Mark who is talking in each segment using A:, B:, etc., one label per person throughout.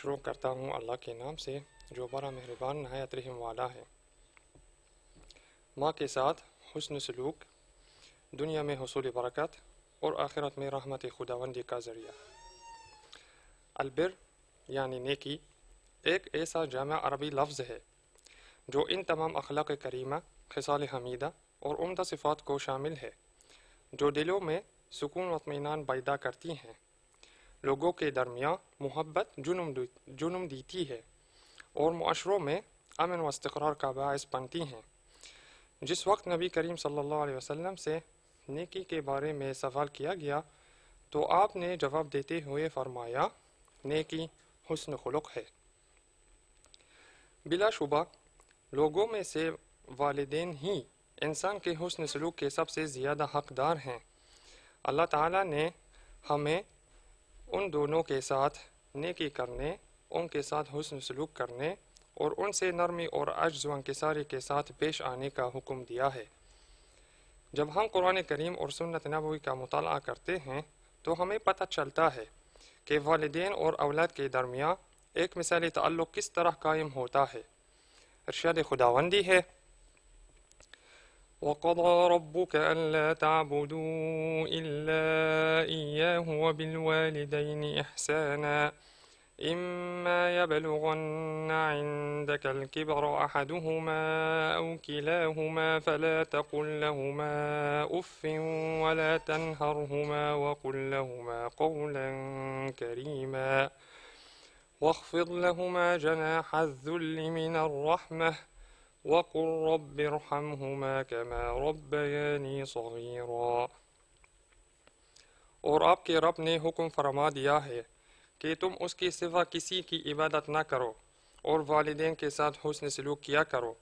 A: شروع کرتا ہوں اللہ کے نام سے جو بڑا مہربان نہایت رحم والا ہے ماں کے ساتھ حسن سلوک دنیا میں حصول برکت اور آخرت میں رحمت خداوندی کا ذریعہ البر یعنی نیکی ایک ایسا جامع عربی لفظ ہے جو ان تمام اخلاق کریمہ خصال حمیدہ اور عمدہ صفات کو شامل ہے جو دلوں میں سکون و اطمینان پیدا کرتی ہیں لوگوں کے درمیان محبت جنم جنم دیتی ہے اور معاشروں میں امن و استقرار کا باعث بنتی ہیں جس وقت نبی کریم صلی اللہ علیہ وسلم سے نیکی کے بارے میں سوال کیا گیا تو آپ نے جواب دیتے ہوئے فرمایا نیکی حسن خلق ہے بلا شبہ لوگوں میں سے والدین ہی انسان کے حسن سلوک کے سب سے زیادہ حقدار ہیں اللہ تعالیٰ نے ہمیں ان دونوں کے ساتھ نیکی کرنے ان کے ساتھ حسن سلوک کرنے اور ان سے نرمی اور عجز و انکساری کے ساتھ پیش آنے کا حکم دیا ہے جب ہم قرآن کریم اور سنت نبوی کا مطالعہ کرتے ہیں تو ہمیں پتہ چلتا ہے کہ والدین اور اولاد کے درمیان ایک مثالی تعلق کس طرح قائم ہوتا ہے ارشاد خداوندی ہے وقضى ربك ألا تعبدوا إلا إياه وبالوالدين إحسانا إما يبلغن عندك الكبر أحدهما أو كلاهما فلا تقل لهما أف ولا تنهرهما وقل لهما قولا كريما واخفض لهما جناح الذل من الرحمه وقل رب ارحمهما کما ربیانی صغيرا اور آپ کے رب نے حکم فرما دیا ہے کہ تم اس کے سوا کسی کی عبادت نہ کرو اور والدین کے ساتھ حسن سلوک کیا کرو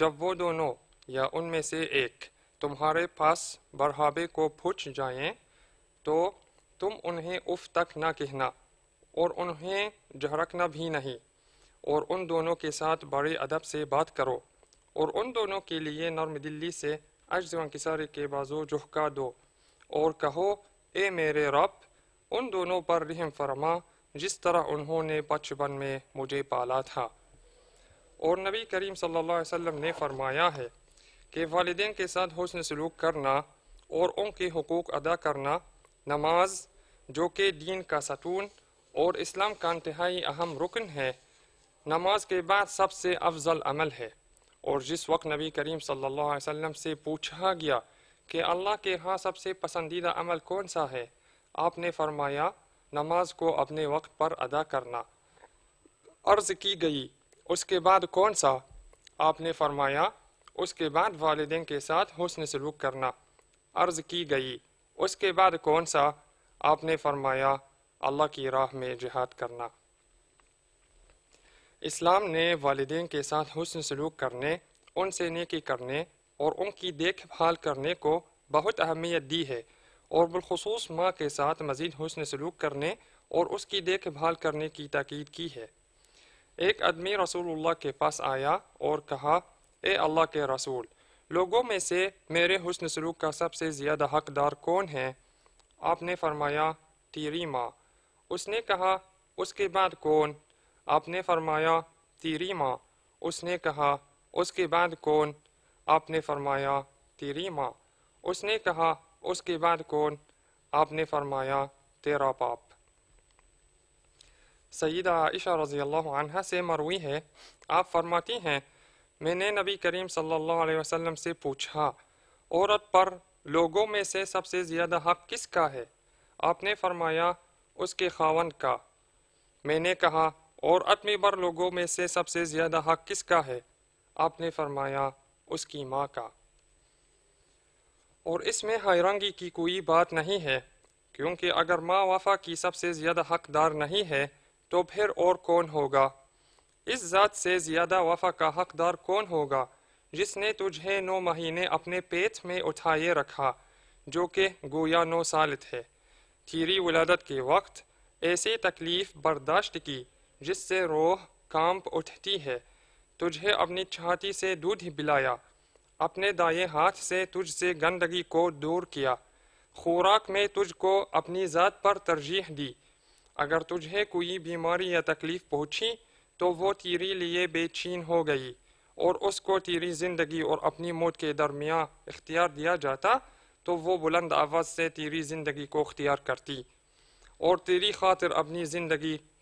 A: جب وہ دونوں یا ان میں سے ایک تمہارے پاس برہابے کو پھچ جائیں تو تم انہیں اف تک نہ کہنا اور انہیں جھرکنا بھی نہیں اور ان دونوں کے ساتھ بڑے ادب سے بات کرو اور ان دونوں کے لیے نرم دلی سے عجز و انکساری کے بازو جھکا دو اور کہو اے میرے رب ان دونوں پر رحم فرما جس طرح انہوں نے بچپن میں مجھے پالا تھا اور نبی کریم صلی اللہ علیہ وسلم نے فرمایا ہے کہ والدین کے ساتھ حسن سلوک کرنا اور ان کے حقوق ادا کرنا نماز جو کہ دین کا ستون اور اسلام کا انتہائی اہم رکن ہے نماز کے بعد سب سے افضل عمل ہے اور جس وقت نبی کریم صلی اللہ علیہ وسلم سے پوچھا گیا کہ اللہ کے ہاں سب سے پسندیدہ عمل کون سا ہے آپ نے فرمایا نماز کو اپنے وقت پر ادا کرنا عرض کی گئی اس کے بعد کون سا آپ نے فرمایا اس کے بعد والدین کے ساتھ حسن سلوک کرنا عرض کی گئی اس کے بعد کون سا آپ نے فرمایا اللہ کی راہ میں جہاد کرنا اسلام نے والدین کے ساتھ حسن سلوک کرنے ان سے نیکی کرنے اور ان کی دیکھ بھال کرنے کو بہت اہمیت دی ہے اور بالخصوص ماں کے ساتھ مزید حسن سلوک کرنے اور اس کی دیکھ بھال کرنے کی تاکید کی ہے ایک آدمی رسول اللہ کے پاس آیا اور کہا اے اللہ کے رسول لوگوں میں سے میرے حسن سلوک کا سب سے زیادہ حقدار کون ہے آپ نے فرمایا تیری ماں اس نے کہا اس کے بعد کون آپ نے فرمایا تیری ماں اس نے کہا اس کے بعد کون آپ نے فرمایا تیری ماں اس نے کہا اس کے بعد کون آپ نے فرمایا تیرا پاپ سیدہ عائشہ رضی اللہ عنہ سے مروی ہے آپ فرماتی ہیں میں نے نبی کریم صلی اللہ علیہ وسلم سے پوچھا عورت پر لوگوں میں سے سب سے زیادہ حق کس کا ہے آپ نے فرمایا اس کے خاون کا میں نے کہا اور عتمی بر لوگوں میں سے سب سے زیادہ حق کس کا ہے آپ نے فرمایا اس کی ماں کا اور اس میں حیرانگی کی کوئی بات نہیں ہے کیونکہ اگر ماں وفا کی سب سے زیادہ حقدار نہیں ہے تو پھر اور کون ہوگا اس ذات سے زیادہ وفا کا حقدار کون ہوگا جس نے تجھے نو مہینے اپنے پیت میں اٹھائے رکھا جو کہ گویا نو سال تھے تھیری ولادت کے وقت ایسی تکلیف برداشت کی جس سے روح کامپ اٹھتی ہے تجھے اپنی چھاتی سے دودھ بلایا اپنے دائیں ہاتھ سے تجھ سے گندگی کو دور کیا خوراک میں تجھ کو اپنی ذات پر ترجیح دی اگر تجھے کوئی بیماری یا تکلیف پہنچی تو وہ تیری لیے بے چین ہو گئی اور اس کو تیری زندگی اور اپنی موت کے درمیان اختیار دیا جاتا تو وہ بلند آواز سے تیری زندگی کو اختیار کرتی اور تیری خاطر اپنی زندگی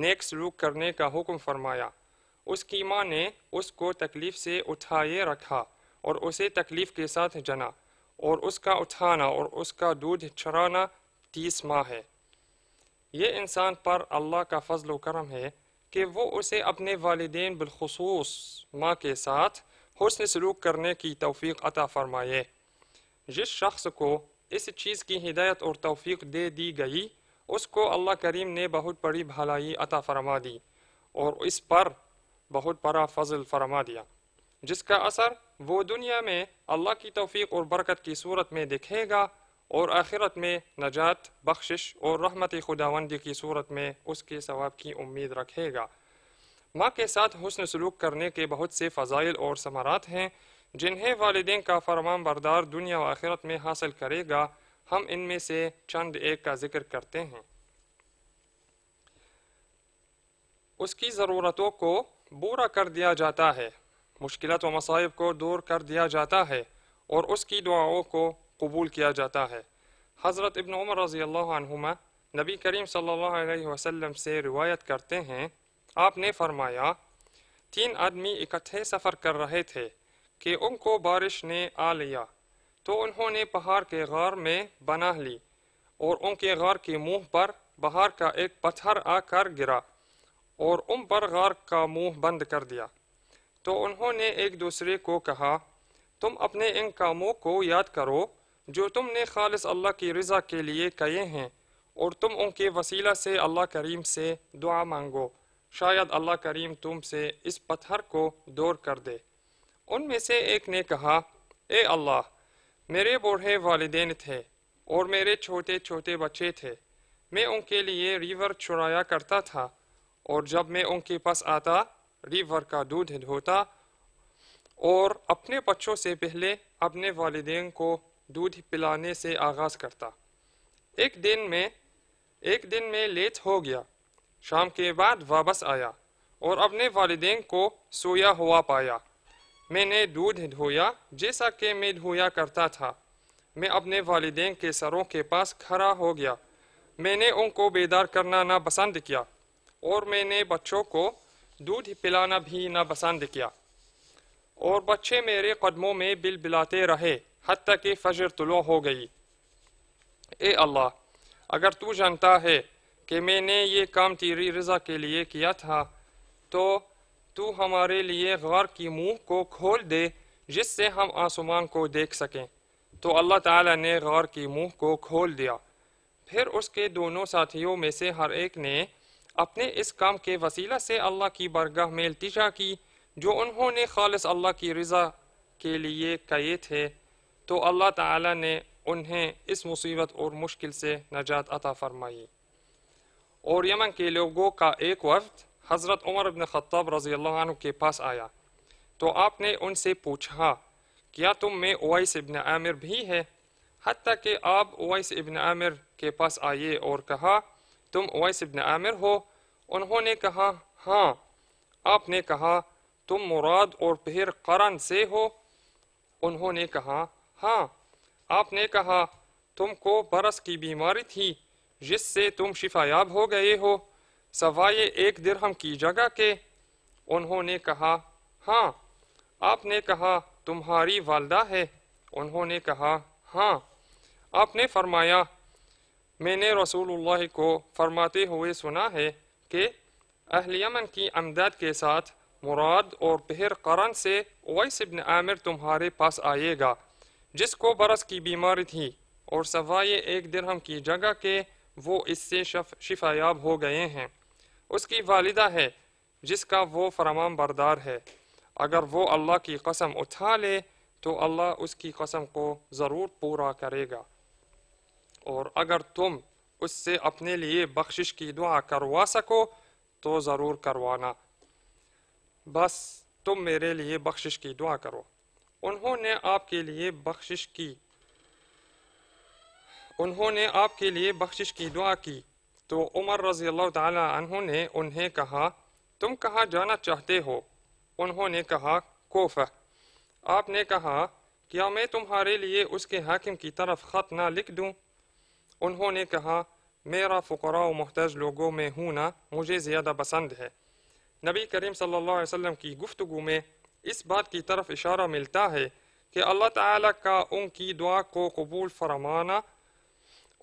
A: نیک سلوک کرنے کا حکم فرمایا اس کی ماں نے اس کو تکلیف سے اٹھائے رکھا اور اسے تکلیف کے ساتھ جنا اور اس کا اٹھانا اور اس کا دودھ چھرانا تیس ماہ ہے یہ انسان پر اللہ کا فضل و کرم ہے کہ وہ اسے اپنے والدین بالخصوص ماں کے ساتھ حسن سلوک کرنے کی توفیق عطا فرمائے جس شخص کو اس چیز کی ہدایت اور توفیق دے دی گئی اس کو اللہ کریم نے بہت بڑی بھلائی عطا فرما دی اور اس پر بہت بڑا فضل فرما دیا جس کا اثر وہ دنیا میں اللہ کی توفیق اور برکت کی صورت میں دکھے گا اور آخرت میں نجات بخشش اور رحمت خداوندی کی صورت میں اس کے ثواب کی امید رکھے گا ماں کے ساتھ حسن سلوک کرنے کے بہت سے فضائل اور ثمرات ہیں جنہیں والدین کا فرمان بردار دنیا و آخرت میں حاصل کرے گا ہم ان میں سے چند ایک کا ذکر کرتے ہیں اس کی ضرورتوں کو بورا کر دیا جاتا ہے مشکلات و مصائب کو دور کر دیا جاتا ہے اور اس کی دعاؤں کو قبول کیا جاتا ہے حضرت ابن عمر رضی اللہ عنہما نبی کریم صلی اللہ علیہ وسلم سے روایت کرتے ہیں آپ نے فرمایا تین آدمی اکٹھے سفر کر رہے تھے کہ ان کو بارش نے آ لیا تو انہوں نے پہاڑ کے غار میں بنا لی اور ان کے غار کے منہ پر بہار کا ایک پتھر آ کر گرا اور ان پر غار کا منہ بند کر دیا تو انہوں نے ایک دوسرے کو کہا تم اپنے ان کاموں کو یاد کرو جو تم نے خالص اللہ کی رضا کے لیے کہے ہیں اور تم ان کے وسیلہ سے اللہ کریم سے دعا مانگو شاید اللہ کریم تم سے اس پتھر کو دور کر دے ان میں سے ایک نے کہا اے اللہ میرے بوڑھے والدین تھے اور میرے چھوٹے چھوٹے بچے تھے میں ان کے لیے ریور چرایا کرتا تھا اور جب میں ان کے پاس آتا ریور کا دودھ دھوتا اور اپنے بچوں سے پہلے اپنے والدین کو دودھ پلانے سے آغاز کرتا ایک دن میں ایک دن میں لیت ہو گیا شام کے بعد واپس آیا اور اپنے والدین کو سویا ہوا پایا میں نے دودھ دھویا جیسا کہ میں دھویا کرتا تھا میں اپنے والدین کے سروں کے پاس کھڑا ہو گیا میں نے ان کو بیدار کرنا نہ پسند کیا اور میں نے بچوں کو دودھ پلانا بھی نہ پسند کیا اور بچے میرے قدموں میں بل بلاتے رہے حتیٰ کہ فجر طلوع ہو گئی اے اللہ اگر تو جانتا ہے کہ میں نے یہ کام تیری رضا کے لیے کیا تھا تو تو ہمارے لیے غار کی منہ کو کھول دے جس سے ہم آسمان کو دیکھ سکیں تو اللہ تعالیٰ نے غار کی منہ کو کھول دیا پھر اس کے دونوں ساتھیوں میں سے ہر ایک نے اپنے اس کام کے وسیلہ سے اللہ کی برگاہ میں التجا کی جو انہوں نے خالص اللہ کی رضا کے لیے کہے تھے تو اللہ تعالی نے انہیں اس مصیبت اور مشکل سے نجات عطا فرمائی اور یمن کے لوگوں کا ایک وقت حضرت عمر ابن خطاب رضی اللہ عنہ کے پاس آیا تو آپ نے ان سے پوچھا کیا تم میں اویس ابن عامر بھی ہے حتیٰ کہ آپ اویس ابن عامر کے پاس آئیے اور کہا تم اویس ابن عامر ہو انہوں نے کہا ہاں آپ نے کہا تم مراد اور پہر قرن سے ہو انہوں نے کہا ہاں آپ نے کہا تم کو برس کی بیماری تھی جس سے تم شفایاب ہو گئے ہو سوائے ایک درہم کی جگہ کے انہوں نے کہا ہاں آپ نے کہا تمہاری والدہ ہے انہوں نے کہا ہاں آپ نے فرمایا میں نے رسول اللہ کو فرماتے ہوئے سنا ہے کہ اہل یمن کی امداد کے ساتھ مراد اور پہر قرن سے اویس ابن عامر تمہارے پاس آئے گا جس کو برس کی بیماری تھی اور سوائے ایک درہم کی جگہ کے وہ اس سے شفایاب ہو گئے ہیں اس کی والدہ ہے جس کا وہ فرمان بردار ہے اگر وہ اللہ کی قسم اٹھا لے تو اللہ اس کی قسم کو ضرور پورا کرے گا اور اگر تم اس سے اپنے لیے بخشش کی دعا کروا سکو تو ضرور کروانا بس تم میرے لیے بخشش کی دعا کرو انہوں نے آپ کے لیے بخشش کی انہوں نے آپ کے لیے بخشش کی دعا کی تو عمر رضی اللہ تعالی عنہ نے انہیں کہا تم کہاں جانا چاہتے ہو انہوں نے کہا کوفہ آپ نے کہا کیا میں تمہارے لیے اس کے حاکم کی طرف خط نہ لکھ دوں انہوں نے کہا میرا فقراء و محتاج لوگوں میں ہونا مجھے زیادہ پسند ہے نبی کریم صلی اللہ علیہ وسلم کی گفتگو میں اس بات کی طرف اشارہ ملتا ہے کہ اللہ تعالیٰ کا ان کی دعا کو قبول فرمانا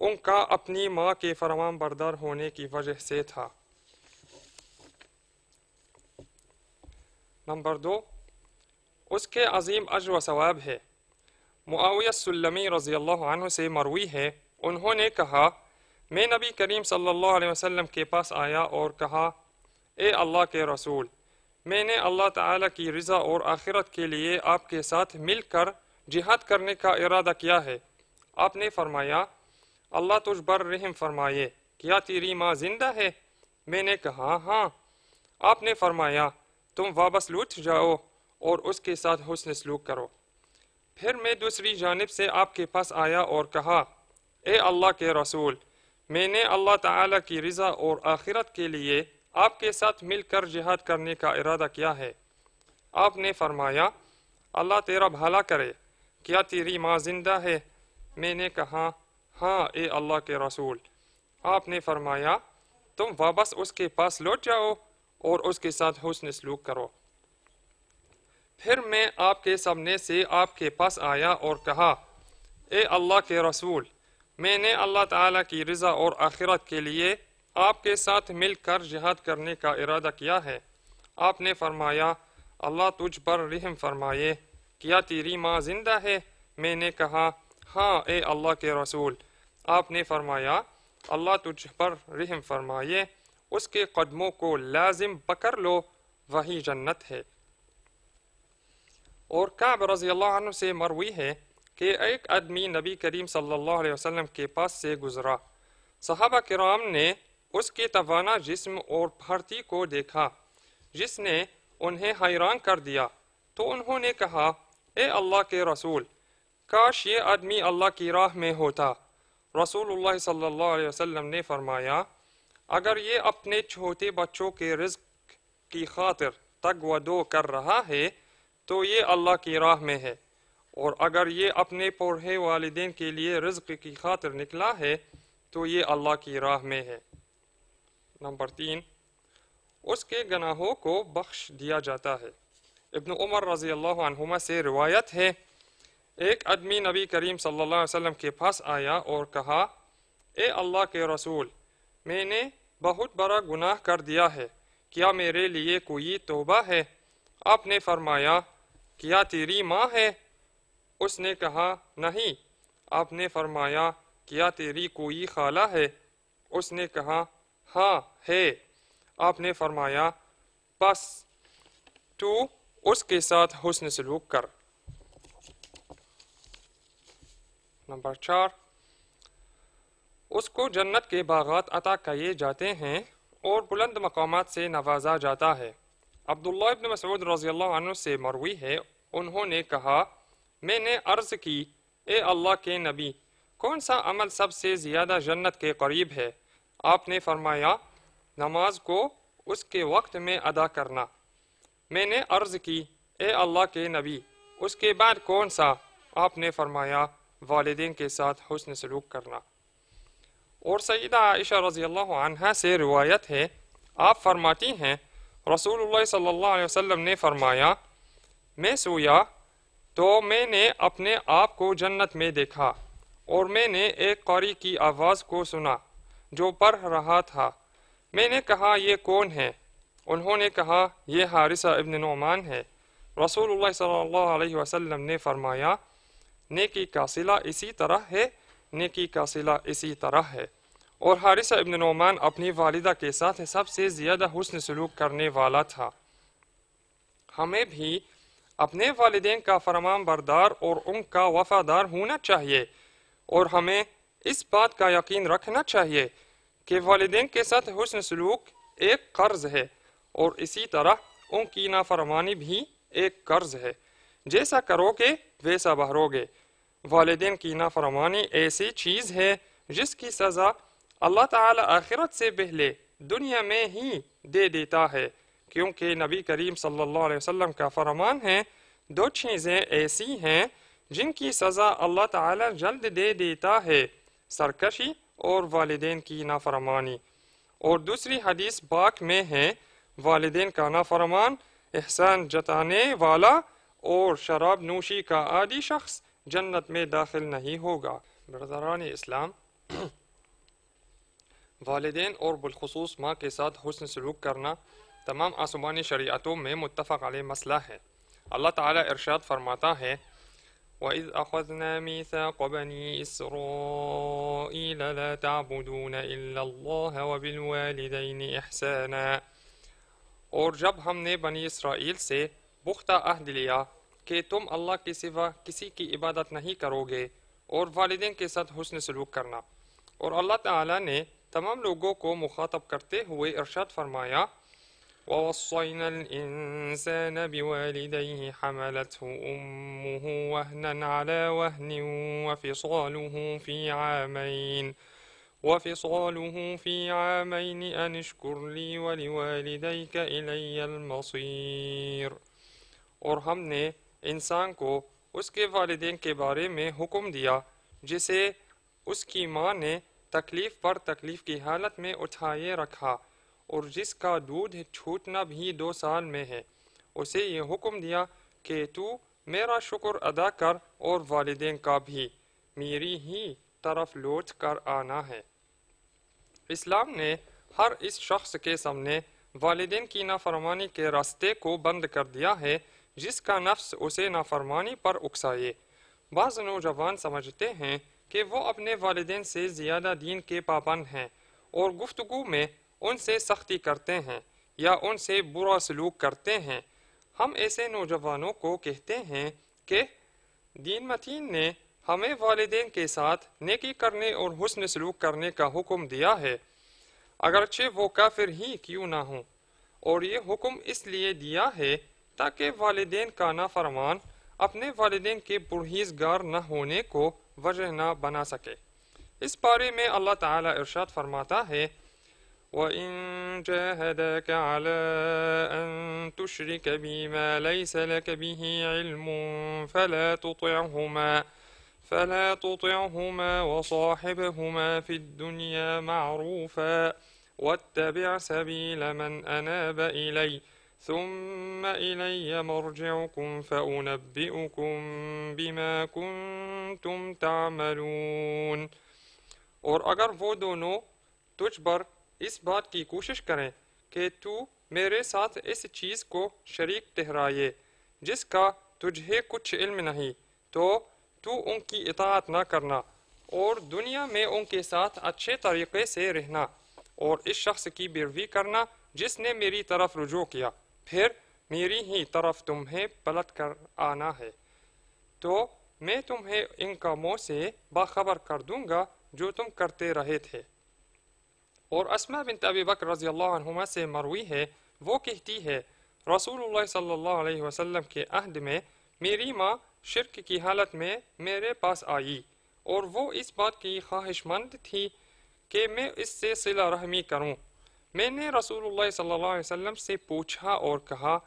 A: ان کا اپنی ماں کے فرمان بردار ہونے کی وجہ سے تھا نمبر دو اس کے عظیم اجر و ثواب ہے معاویہ سلمی رضی اللہ عنہ سے مروی ہے انہوں نے کہا میں نبی کریم صلی اللہ علیہ وسلم کے پاس آیا اور کہا اے اللہ کے رسول میں نے اللہ تعالی کی رضا اور آخرت کے لیے آپ کے ساتھ مل کر جہاد کرنے کا ارادہ کیا ہے آپ نے فرمایا اللہ تجھ بر رحم فرمائے کیا تیری ماں زندہ ہے میں نے کہا ہاں آپ نے فرمایا تم واپس لوٹ جاؤ اور اس کے ساتھ حسن سلوک کرو پھر میں دوسری جانب سے آپ کے پاس آیا اور کہا اے اللہ کے رسول میں نے اللہ تعالی کی رضا اور آخرت کے لیے آپ کے ساتھ مل کر جہاد کرنے کا ارادہ کیا ہے آپ نے فرمایا اللہ تیرا بھالا کرے کیا تیری ماں زندہ ہے میں نے کہا ہاں اے اللہ کے رسول آپ نے فرمایا تم واپس اس کے پاس لوٹ جاؤ اور اس کے ساتھ حسن سلوک کرو پھر میں آپ کے سامنے سے آپ کے پاس آیا اور کہا اے اللہ کے رسول میں نے اللہ تعالیٰ کی رضا اور آخرت کے لیے آپ کے ساتھ مل کر جہاد کرنے کا ارادہ کیا ہے آپ نے فرمایا اللہ تجھ پر رحم فرمائے کیا تیری ماں زندہ ہے میں نے کہا ہاں اے اللہ کے رسول آپ نے فرمایا اللہ تجھ پر رحم فرمائے اس کے قدموں کو لازم پکڑ لو وہی جنت ہے اور کعب رضی اللہ عنہ سے مروی ہے کہ ایک آدمی نبی کریم صلی اللہ علیہ وسلم کے پاس سے گزرا صحابہ کرام نے اس کے توانا جسم اور بھرتی کو دیکھا جس نے انہیں حیران کر دیا تو انہوں نے کہا اے اللہ کے رسول کاش یہ آدمی اللہ کی راہ میں ہوتا رسول اللہ صلی اللہ علیہ وسلم نے فرمایا اگر یہ اپنے چھوٹے بچوں کے رزق کی خاطر تگ و دو کر رہا ہے تو یہ اللہ کی راہ میں ہے اور اگر یہ اپنے پورے والدین کے لیے رزق کی خاطر نکلا ہے تو یہ اللہ کی راہ میں ہے نمبر تین اس کے گناہوں کو بخش دیا جاتا ہے ابن عمر رضی اللہ عنہما سے روایت ہے ایک آدمی نبی کریم صلی اللہ علیہ وسلم کے پاس آیا اور کہا اے اللہ کے رسول میں نے بہت بڑا گناہ کر دیا ہے کیا میرے لیے کوئی توبہ ہے آپ نے فرمایا کیا تیری ماں ہے اس نے کہا نہیں آپ نے فرمایا کیا تیری کوئی خالہ ہے اس نے کہا ہاں ہے آپ نے فرمایا بس تو اس کے ساتھ حسن سلوک کر نمبر چار اس کو جنت کے باغات عطا کیے جاتے ہیں اور بلند مقامات سے نوازا جاتا ہے عبداللہ ابن مسعود رضی اللہ عنہ سے مروی ہے انہوں نے کہا میں نے عرض کی اے اللہ کے نبی کون سا عمل سب سے زیادہ جنت کے قریب ہے آپ نے فرمایا نماز کو اس کے وقت میں ادا کرنا میں نے عرض کی اے اللہ کے نبی اس کے بعد کون سا آپ نے فرمایا والدین کے ساتھ حسن سلوک کرنا اور سیدہ عائشہ رضی اللہ عنہ سے روایت ہے آپ فرماتی ہیں رسول اللہ صلی اللہ علیہ وسلم نے فرمایا میں سویا تو میں نے اپنے آپ کو جنت میں دیکھا اور میں نے ایک قاری کی آواز کو سنا جو پڑھ رہا تھا میں نے کہا یہ کون ہے انہوں نے کہا یہ حارثہ ابن نعمان ہے رسول اللہ صلی اللہ علیہ وسلم نے فرمایا نیکی کا صلح اسی طرح ہے نیکی کا صلح اسی طرح ہے اور حارثہ ابن نعمان اپنی والدہ کے ساتھ سب سے زیادہ حسن سلوک کرنے والا تھا ہمیں بھی اپنے والدین کا فرمان بردار اور ان کا وفادار ہونا چاہیے اور ہمیں اس بات کا یقین رکھنا چاہیے کہ والدین کے ساتھ حسن سلوک ایک قرض ہے اور اسی طرح ان کی نافرمانی بھی ایک قرض ہے جیسا کرو گے ویسا بہرو گے والدین کی نافرمانی ایسی چیز ہے جس کی سزا اللہ تعالی آخرت سے پہلے دنیا میں ہی دے دیتا ہے کیونکہ نبی کریم صلی اللہ علیہ وسلم کا فرمان ہے دو چیزیں ایسی ہیں جن کی سزا اللہ تعالی جلد دے دیتا ہے سرکشی اور والدین کی نافرمانی اور دوسری حدیث باک میں ہے والدین کا نافرمان احسان جتانے والا اور شراب نوشی کا عادی شخص جنت میں داخل نہیں ہوگا برادران اسلام والدین اور بالخصوص ماں کے ساتھ حسن سلوک کرنا تمام آسمانی شریعتوں میں متفق علی مسئلہ ہے اللہ تعالی ارشاد فرماتا ہے وَإِذْ أَخَذْنَا مِيثَاقَ بَنِي إِسْرَائِيلَ لَا تَعْبُدُونَ إِلَّا اللَّهَ وَبِالْوَالِدَيْنِ إِحْسَانًا اور جب ہم نے بنی اسرائیل سے بختہ اہد لیا کہ تم اللہ کے سوا کسی کی عبادت نہیں کرو گے اور والدین کے ساتھ حسن سلوک کرنا اور اللہ تعالی نے تمام لوگوں کو مخاطب کرتے ہوئے ارشاد فرمایا وَوَصَّيْنَا الْإِنسَانَ بِوَالِدَيْهِ حَمَلَتْهُ أُمُّهُ وَهْنًا عَلَى وَهْنٍ وَفِصَالُهُ فِي عَامَيْنِ وفصاله في عامين أن اشكر لي ولوالديك إلي المصير اور ہم انسان کو اس کے والدین کے بارے میں حکم دیا جسے اس کی ماں نے تکلیف پر تکلیف کی حالت میں اٹھائے رکھا اور جس کا دودھ چھوٹنا بھی دو سال میں ہے اسے یہ حکم دیا کہ تو میرا شکر ادا کر اور والدین کا بھی میری ہی طرف لوٹ کر آنا ہے اسلام نے ہر اس شخص کے سامنے والدین کی نافرمانی کے راستے کو بند کر دیا ہے جس کا نفس اسے نافرمانی پر اکسائے بعض نوجوان سمجھتے ہیں کہ وہ اپنے والدین سے زیادہ دین کے پابند ہیں اور گفتگو میں ان ان سے سے سختی کرتے کرتے ہیں ہیں یا برا سلوک ہم ایسے نوجوانوں کو کہتے ہیں کہ دین متین نے ہمیں والدین کے ساتھ نیکی کرنے اور حسن سلوک کرنے کا حکم دیا ہے اگرچہ وہ کافر ہی کیوں نہ ہوں اور یہ حکم اس لیے دیا ہے تاکہ والدین کا نافرمان اپنے والدین کے پرہیزگار نہ ہونے کو وجہ نہ بنا سکے اس بارے میں اللہ تعالی ارشاد فرماتا ہے وإن جَاهَدَكَ على أن تشرك بي ما ليس لك به علم فلا تطعهما فلا تطعهما وصاحبهما في الدنيا معروفا واتبع سبيل من أناب إليه ثم إلي مرجعكم فأنبئكم بما كنتم تعملون اور اگر وہ دونوں تجھ اس بات کی کوشش کریں کہ تو میرے ساتھ اس چیز کو شریک تہرائے جس کا تجھے کچھ علم نہیں تو تو ان کی اطاعت نہ کرنا اور دنیا میں ان کے ساتھ اچھے طریقے سے رہنا اور اس شخص کی بروی کرنا جس نے میری طرف رجوع کیا پھر میری ہی طرف تمہیں پلٹ کر آنا ہے تو میں تمہیں ان کا مو سے باخبر کر دوں گا جو تم کرتے رہے تھے اور اسما بن ابی بکر رضی اللہ عنہما سے مروی ہے وہ کہتی ہے رسول اللہ صلی اللہ علیہ وسلم کے عہد میں میری ماں شرک کی حالت میں میرے پاس آئی اور وہ اس بات کی خواہش مند تھی کہ میں اس سے صلح رحمی کروں میں نے رسول اللہ صلی اللہ علیہ وسلم سے پوچھا اور کہا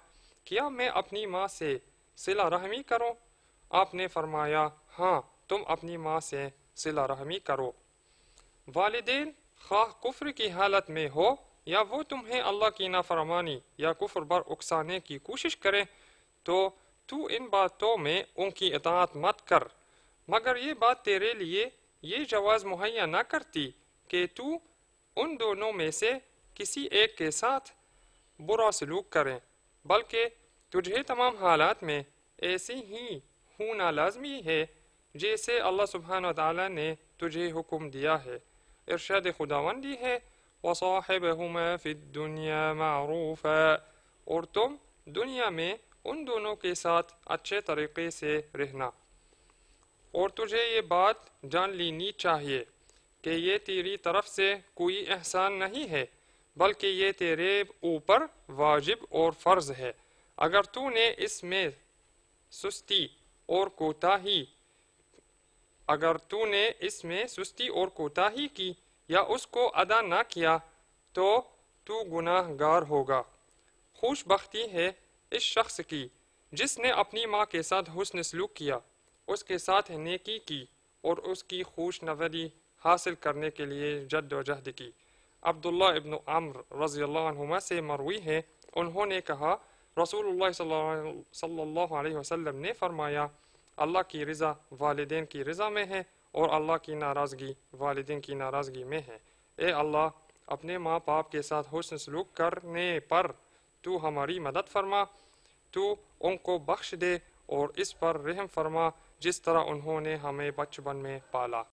A: کیا میں اپنی ماں سے صلح رحمی کروں آپ نے فرمایا ہاں تم اپنی ماں سے رحمی کرو والدین خواہ کفر کی حالت میں ہو یا وہ تمہیں اللہ کی نافرمانی یا کفر بر اکسانے کی کوشش کرے تو ان باتوں میں ان کی اطاعت مت کر مگر یہ بات تیرے لیے یہ جواز مہیا نہ کرتی کہ تو ان دونوں میں سے کسی ایک کے ساتھ برا سلوک کریں بلکہ تجھے تمام حالات میں ایسی ہی ہونا لازمی ہے جیسے اللہ سبحانہ وتعالی نے تجھے حکم دیا ہے ارشاد خداوندی ہے وَصَاحِبَهُمَا فِي الدُّنْيَا مَعْرُوفًا اور تم دنیا میں ان دونوں کے ساتھ اچھے طریقے سے رہنا اور تجھے یہ بات جان لینی چاہیے کہ یہ تیری طرف سے کوئی احسان نہیں ہے بلکہ یہ تیرے اوپر واجب اور فرض ہے اگر تو نے اس میں سستی اور کوتاہی سستی اور کوتاہی کی یا اس کو ادا نہ کیا تو تو گناہ گار ہوگا خوش بختی ہے اس شخص کی جس نے اپنی ماں کے ساتھ حسن سلوک کیا اس کے ساتھ نیکی کی اور اس کی خوش نوری حاصل کرنے کے لیے جد و جہد کی عبداللہ ابن عمر رضی اللہ عنہما سے مروی ہے انہوں نے کہا رسول اللہ صلی اللہ علیہ وسلم نے فرمایا اللہ کی رضا والدین کی رضا میں ہے اور اللہ کی ناراضگی والدین کی ناراضگی میں ہے اے اللہ اپنے ماں باپ کے ساتھ حسن سلوک کرنے پر تو ہماری مدد فرما تو ان کو بخش دے اور اس پر رحم فرما جس طرح انہوں نے ہمیں بچپن میں پالا